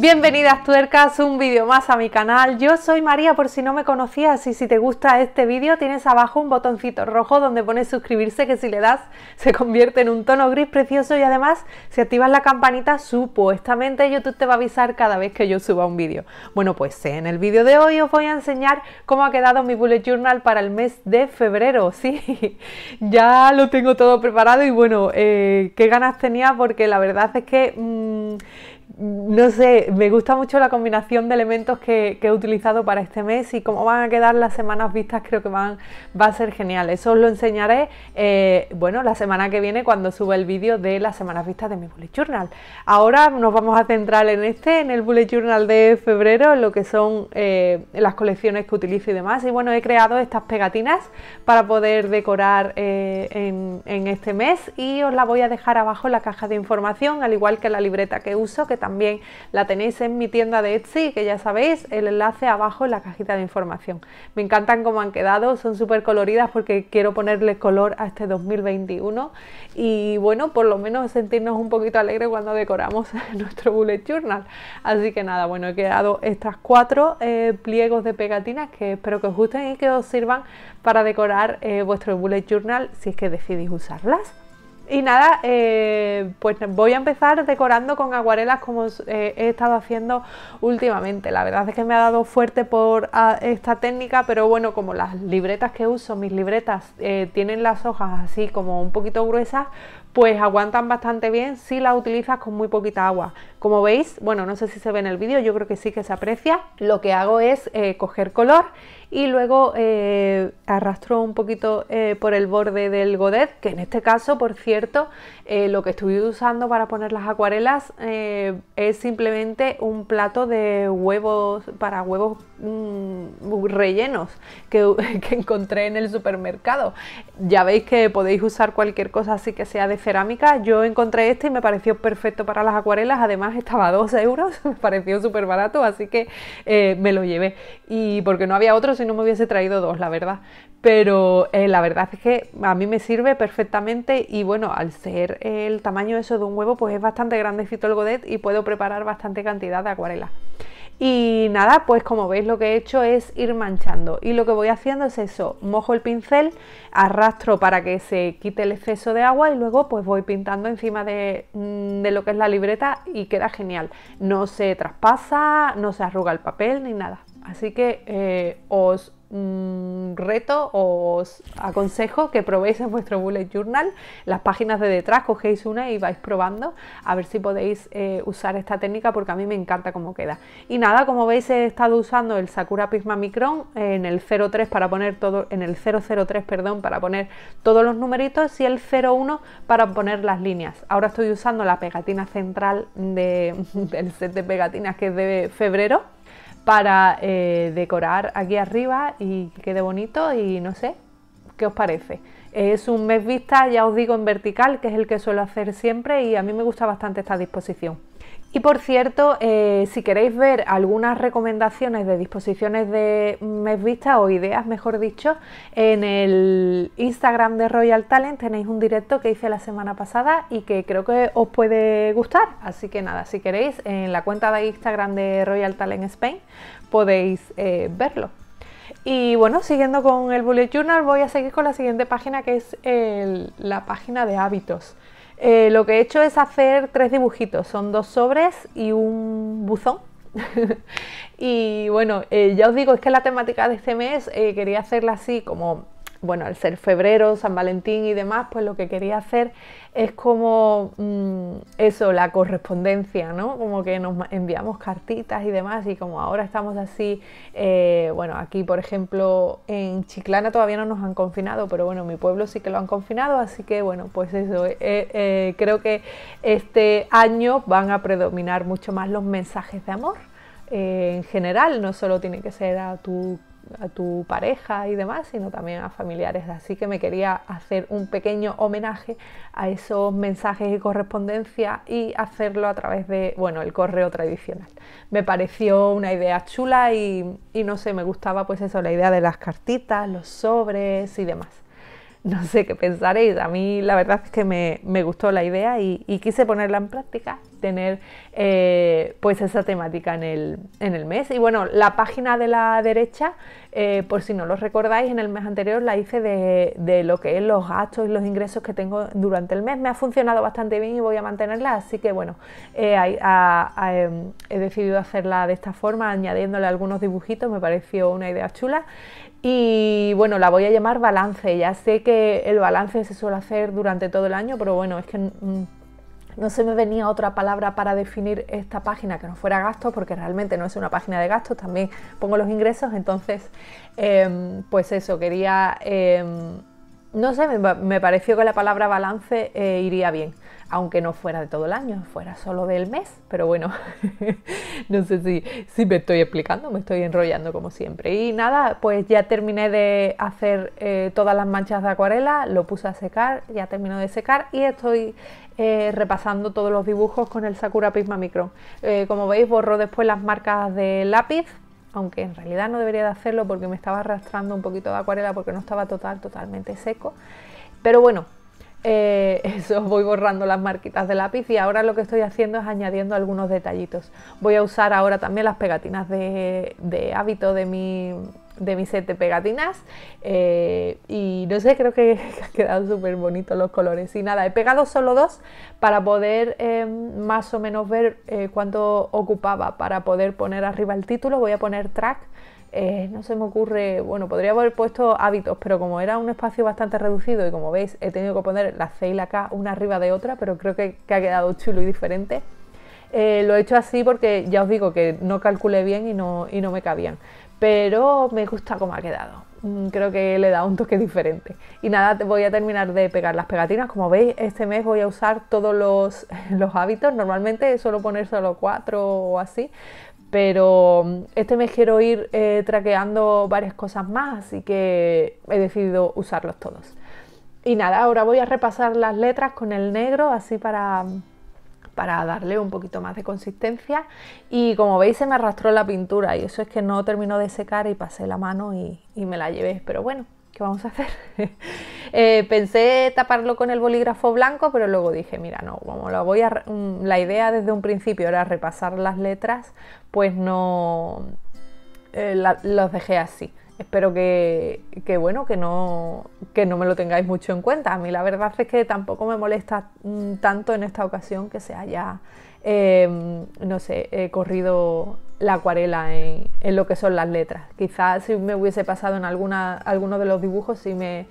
Bienvenidas tuercas, un vídeo más a mi canal. Yo soy María por si no me conocías y si te gusta este vídeo tienes abajo un botoncito rojo donde pones suscribirse que si le das se convierte en un tono gris precioso y además si activas la campanita supuestamente YouTube te va a avisar cada vez que yo suba un vídeo. Bueno pues eh, en el vídeo de hoy os voy a enseñar cómo ha quedado mi bullet journal para el mes de febrero. Sí, ya lo tengo todo preparado y bueno, eh, qué ganas tenía porque la verdad es que... Mm, no sé, me gusta mucho la combinación de elementos que, he utilizado para este mes y cómo van a quedar las semanas vistas creo que van, va a ser genial. Eso os lo enseñaré, eh, bueno, la semana que viene cuando suba el vídeo de las semanas vistas de mi bullet journal. Ahora nos vamos a centrar en este, en el bullet journal de febrero, en lo que son eh, las colecciones que utilizo y demás. Y bueno, he creado estas pegatinas para poder decorar eh, en, este mes y os la voy a dejar abajo en la caja de información, al igual que la libreta que uso, que también también la tenéis en mi tienda de Etsy, que ya sabéis, el enlace abajo en la cajita de información. Me encantan cómo han quedado, son súper coloridas porque quiero ponerle color a este 2021 y bueno, por lo menos sentirnos un poquito alegres cuando decoramos nuestro bullet journal. Así que nada, bueno, he quedado estas cuatro eh, pliegos de pegatinas que espero que os gusten y que os sirvan para decorar eh, vuestro bullet journal si es que decidís usarlas. Y nada, eh, pues voy a empezar decorando con acuarelas como eh, he estado haciendo últimamente. La verdad es que me ha dado fuerte por ah, esta técnica, pero bueno, como las libretas que uso, mis libretas eh, tienen las hojas así como un poquito gruesas, pues aguantan bastante bien si las utilizas con muy poquita agua. Como veis, bueno, no sé si se ve en el vídeo, yo creo que sí que se aprecia. Lo que hago es coger color y luego eh, arrastró un poquito eh, por el borde del godet, que en este caso, por cierto, eh, lo que estuve usando para poner las acuarelas es simplemente un plato de huevos, para huevos mm, rellenos que, que, encontré en el supermercado ya veis que podéis usar cualquier cosa así que sea de cerámica. Yo encontré este y me pareció perfecto para las acuarelas. Además estaba a 2 euros, me pareció súper barato, así que eh, me lo llevé. Y porque no había otro si no me hubiese traído dos, la verdad. Pero eh, la verdad es que a mí me sirve perfectamente y bueno, al ser el tamaño eso de un huevo, pues es bastante grandecito el godet y puedo preparar bastante cantidad de acuarelas. Y nada, pues como veis lo que he hecho es ir manchando y lo que voy haciendo es eso, mojo el pincel, arrastro para que se quite el exceso de agua y luego pues voy pintando encima de, mm, de lo que es la libreta y queda genial. No se traspasa, no se arruga el papel ni nada. Así que eh, os mm, reto, os aconsejo que probéis en vuestro bullet journal las páginas de detrás, cogéis una y vais probando a ver si podéis eh, usar esta técnica porque a mí me encanta cómo queda. Y nada, como veis he estado usando el Sakura Pisma Micron en el 03 para poner todo, en el 003, perdón, para poner todos los numeritos y el 01 para poner las líneas. Ahora estoy usando la pegatina central del set de pegatinas que es de febrero para eh, decorar aquí arriba y que quede bonito y no sé, ¿qué os parece? Es un mes vista, ya os digo, en vertical, que es el que suelo hacer siempre y a mí me gusta bastante esta disposición. Y por cierto, eh, si queréis ver algunas recomendaciones de disposiciones de mes vista o ideas, mejor dicho, en el Instagram de Royal Talent tenéis un directo que hice la semana pasada y que creo que os puede gustar. Así que nada, si queréis, en la cuenta de Instagram de Royal Talent Spain podéis eh, verlo. Y bueno, siguiendo con el Bullet Journal, voy a seguir con la siguiente página que es la página de hábitos. Eh, lo que he hecho es hacer tres dibujitos, son dos sobres y un buzón. y bueno, eh, ya os digo, es que la temática de este mes eh, quería hacerla así como bueno, al ser febrero, San Valentín y demás, pues lo que quería hacer es como mm, eso, la correspondencia, ¿no? Como que nos enviamos cartitas y demás y como ahora estamos así, eh, bueno, aquí por ejemplo en Chiclana todavía no nos han confinado, pero bueno, mi pueblo sí que lo han confinado, así que bueno, pues eso, eh, eh, creo que este año van a predominar mucho más los mensajes de amor en general, no solo tiene que ser a tu a tu pareja y demás, sino también a familiares. Así que me quería hacer un pequeño homenaje a esos mensajes y correspondencia y hacerlo a través de, bueno, el correo tradicional. Me pareció una idea chula y, no sé, me gustaba pues eso, la idea de las cartitas, los sobres y demás. No sé qué pensaréis, a mí la verdad es que me, gustó la idea y quise ponerla en práctica tener eh, pues esa temática en el, en el, mes. Y bueno, la página de la derecha, eh, por si no lo recordáis, en el mes anterior la hice de, lo que es los gastos y los ingresos que tengo durante el mes. Me ha funcionado bastante bien y voy a mantenerla, así que bueno, eh, em, he decidido hacerla de esta forma, añadiéndole algunos dibujitos, me pareció una idea chula. Y bueno, la voy a llamar balance. Ya sé que el balance se suele hacer durante todo el año, pero bueno, es que no se me venía otra palabra para definir esta página que no fuera gastos, porque realmente no es una página de gastos, también pongo los ingresos, entonces, em, pues eso, quería... Em, no sé, me, pareció que la palabra balance eh, iría bien, aunque no fuera de todo el año, fuera solo del mes, pero bueno, no sé si, si, me estoy explicando, me estoy enrollando como siempre. Y nada, pues ya terminé de hacer eh, todas las manchas de acuarela, lo puse a secar, ya terminó de secar y estoy eh, repasando todos los dibujos con el Sakura Pisma Micro. como veis, borro después las marcas de lápiz aunque en realidad no debería de hacerlo porque me estaba arrastrando un poquito de acuarela porque no estaba total, totalmente seco. Pero bueno, eh, eso voy borrando las marquitas de lápiz y ahora lo que estoy haciendo es añadiendo algunos detallitos. Voy a usar ahora también las pegatinas de, de hábito de mi de de Pegatinas. Eh, y no sé, creo que han quedado súper bonitos los colores. Y nada, he pegado solo dos para poder em, más o menos ver eh, cuánto ocupaba para poder poner arriba el título. Voy a poner track. Eh, no se me ocurre, bueno, podría haber puesto hábitos, pero como era un espacio bastante reducido y como veis he tenido que poner la C y la K una arriba de otra, pero creo que, ha quedado chulo y diferente. lo he hecho así porque ya os digo que no calculé bien y no, y no me cabían pero me gusta cómo ha quedado. Mm, creo que le da un toque diferente. Y nada, voy a terminar de pegar las pegatinas. Como veis, este mes voy a usar todos los, hábitos. Normalmente suelo poner solo cuatro o así. Pero mm, este mes quiero ir eh, traqueando varias cosas más, así que he decidido usarlos todos. Y nada, ahora voy a repasar las letras con el negro, así para mm, para darle un poquito más de consistencia y como veis se me arrastró la pintura y eso es que no terminó de secar y pasé la mano y, me la llevé, pero bueno, ¿qué vamos a hacer? Eh, pensé taparlo con el bolígrafo blanco, pero luego dije, mira, no, como la, voy a, mm, la idea desde un principio era repasar las letras, pues no eh, los dejé así espero que, bueno, que no, me lo tengáis mucho en cuenta. A mí la verdad es que tampoco me molesta mm, tanto en esta ocasión que se haya, em, no sé, corrido la acuarela en, lo que son las letras. Quizás si me hubiese pasado en alguna, alguno de los dibujos sí me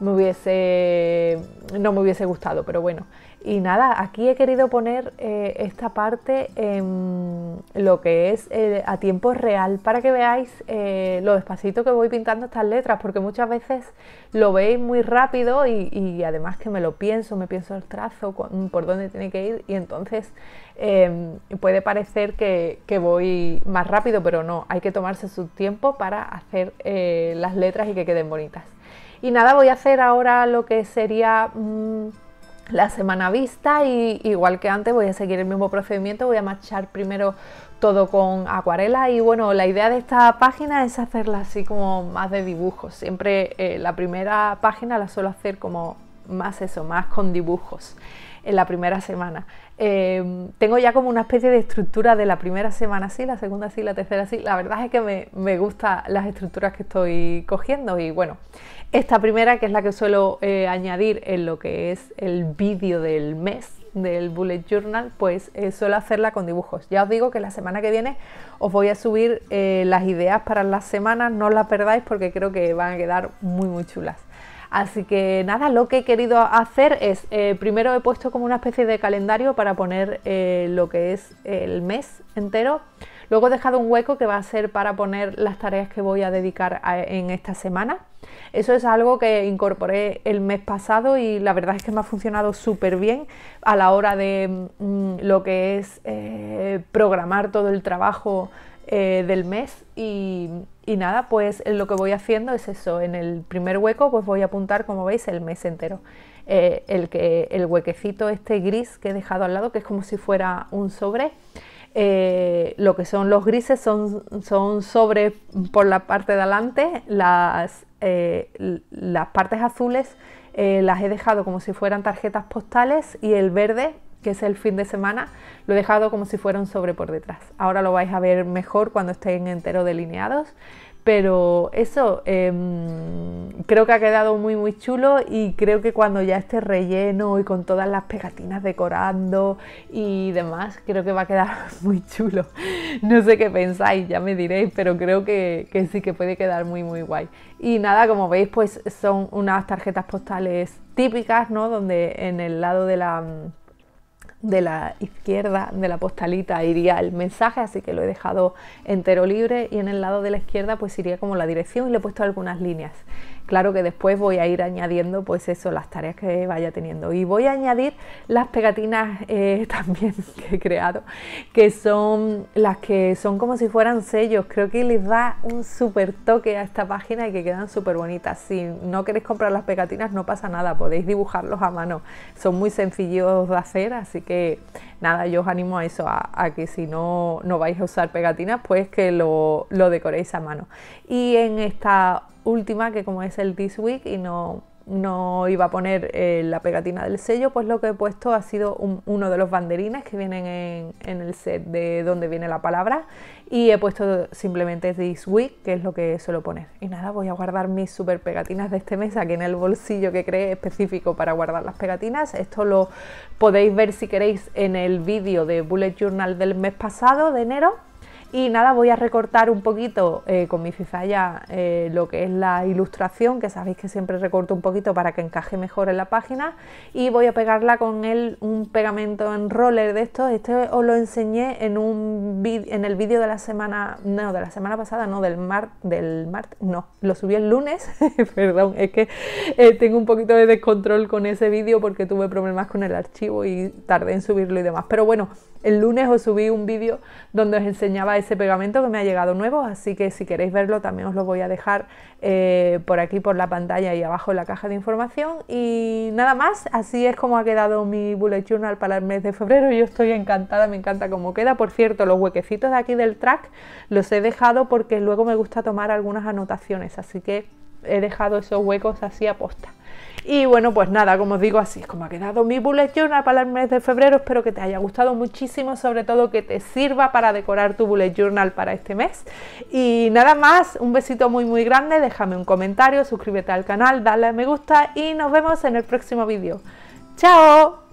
hubiese, no me hubiese gustado, pero bueno. Y nada, aquí he querido poner eh, esta parte en lo que es eh, a tiempo real para que veáis eh, lo despacito que voy pintando estas letras, porque muchas veces lo veis muy rápido y, además que me lo pienso, me pienso el trazo, mm, por dónde tiene que ir y entonces em, puede parecer que, voy más rápido, pero no, hay que tomarse su tiempo para hacer las letras y que queden bonitas. Y nada, voy a hacer ahora lo que sería... Mm, la semana vista y igual que antes voy a seguir el mismo procedimiento, voy a marchar primero todo con acuarela y bueno, la idea de esta página es hacerla así como más de dibujos, siempre eh, la primera página la suelo hacer como más eso, más con dibujos en la primera semana. Em, tengo ya como una especie de estructura de la primera semana sí, la segunda sí, la tercera sí. La verdad es que me, me gustan las estructuras que estoy cogiendo y bueno, esta primera que es la que suelo eh, añadir en lo que es el vídeo del mes del bullet journal, pues eh, suelo hacerla con dibujos. Ya os digo que la semana que viene os voy a subir eh, las ideas para las semanas, no las perdáis porque creo que van a quedar muy muy chulas. Así que nada, lo que he querido hacer es, eh, primero he puesto como una especie de calendario para poner eh, lo que es el mes entero. Luego he dejado un hueco que va a ser para poner las tareas que voy a dedicar en esta semana. Eso es algo que incorporé el mes pasado y la verdad es que me ha funcionado súper bien a la hora de mm, lo que es eh, programar todo el trabajo del mes y y nada, pues eh, lo que voy haciendo es eso. En el primer hueco pues voy a apuntar, como veis, el mes entero. Eh, el, que, el huequecito este gris que he dejado al lado, que es como si fuera un sobre. Eh, lo que son los grises son, son sobres por la parte de adelante, las, las partes azules las he dejado como si fueran tarjetas postales y el verde que es el fin de semana, lo he dejado como si fuera un sobre por detrás. Ahora lo vais a ver mejor cuando estén enteros delineados. Pero eso em, creo que ha quedado muy muy chulo y creo que cuando ya esté relleno y con todas las pegatinas decorando y demás, creo que va a quedar muy chulo. No sé qué pensáis, ya me diréis, pero creo que, que sí que puede quedar muy muy guay. Y nada, como veis, pues son unas tarjetas postales típicas, ¿no? Donde en el lado de la de la izquierda de la postalita iría el mensaje, así que lo he dejado entero libre y en el lado de la izquierda pues iría como la dirección y le he puesto algunas líneas. Claro que después voy a ir añadiendo, pues eso, las tareas que vaya teniendo. Y voy a añadir las pegatinas eh, también que he creado, que son las que son como si fueran sellos. Creo que les da un súper toque a esta página y que quedan súper bonitas. Si no queréis comprar las pegatinas, no pasa nada, podéis dibujarlos a mano. Son muy sencillos de hacer, así que nada, yo os animo a eso, a, que si no, no vais a usar pegatinas, pues que lo, lo decoréis a mano. Y en esta última, que como es el This Week y no, no iba a poner eh, la pegatina del sello, pues lo que he puesto ha sido uno de los banderines que vienen en, en, el set de donde viene la palabra y he puesto simplemente This Week, que es lo que suelo poner. Y nada, voy a guardar mis super pegatinas de este mes aquí en el bolsillo que creé específico para guardar las pegatinas. Esto lo podéis ver si queréis en el vídeo de Bullet Journal del mes pasado, de enero y nada, voy a recortar un poquito eh, con mi cizalla eh, lo que es la ilustración, que sabéis que siempre recorto un poquito para que encaje mejor en la página. Y voy a pegarla con él un pegamento en roller de estos. Este os lo enseñé en, un en el vídeo de la semana, no, de la semana pasada, no, del mart... del martes, no, lo subí el lunes, perdón, es que eh, tengo un poquito de descontrol con ese vídeo porque tuve problemas con el archivo y tardé en subirlo y demás. Pero bueno, el lunes os subí un vídeo donde os enseñaba ese pegamento que me ha llegado nuevo, así que si queréis verlo también os lo voy a dejar eh, por aquí, por la pantalla y abajo en la caja de información. Y nada más, así es como ha quedado mi bullet journal para el mes de febrero. Yo estoy encantada, me encanta cómo queda. Por cierto, los huequecitos de aquí del track los he dejado porque luego me gusta tomar algunas anotaciones, así que he dejado esos huecos así a posta. Y bueno, pues nada, como os digo, así es como ha quedado mi bullet journal para el mes de febrero. Espero que te haya gustado muchísimo, sobre todo que te sirva para decorar tu bullet journal para este mes. Y nada más, un besito muy muy grande, déjame un comentario, suscríbete al canal, dale me gusta y nos vemos en el próximo vídeo. ¡Chao!